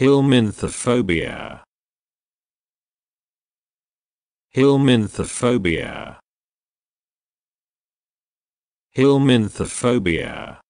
Hillminthophobia. Hillminthophobia. Hillminthophobia.